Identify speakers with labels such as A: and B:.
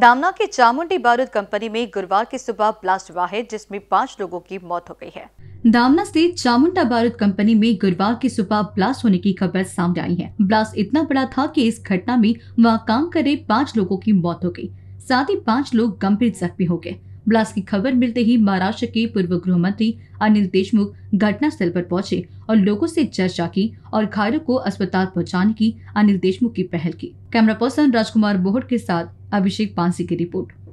A: दामना के चामुंडी बारूद कंपनी में गुरुवार की सुबह ब्लास्ट हुआ है जिसमें पांच लोगों की मौत हो गई है दामना से चामुंडा बारूद कंपनी में गुरुवार की सुबह ब्लास्ट होने की खबर सामने आई है ब्लास्ट इतना बड़ा था कि इस घटना में वहां काम कर रहे पांच लोगों की मौत हो गई साथ ही पांच लोग गंभीर जख्मी हो गए ब्लास्ट की खबर मिलते ही महाराष्ट्र के पूर्व गृह मंत्री अनिल देशमुख घटनास्थल पर पहुंचे और लोगों से चर्चा की और घायलों को अस्पताल पहुंचाने की अनिल देशमुख की पहल की कैमरा पर्सन राजकुमार बोहट के साथ अभिषेक पांसी की रिपोर्ट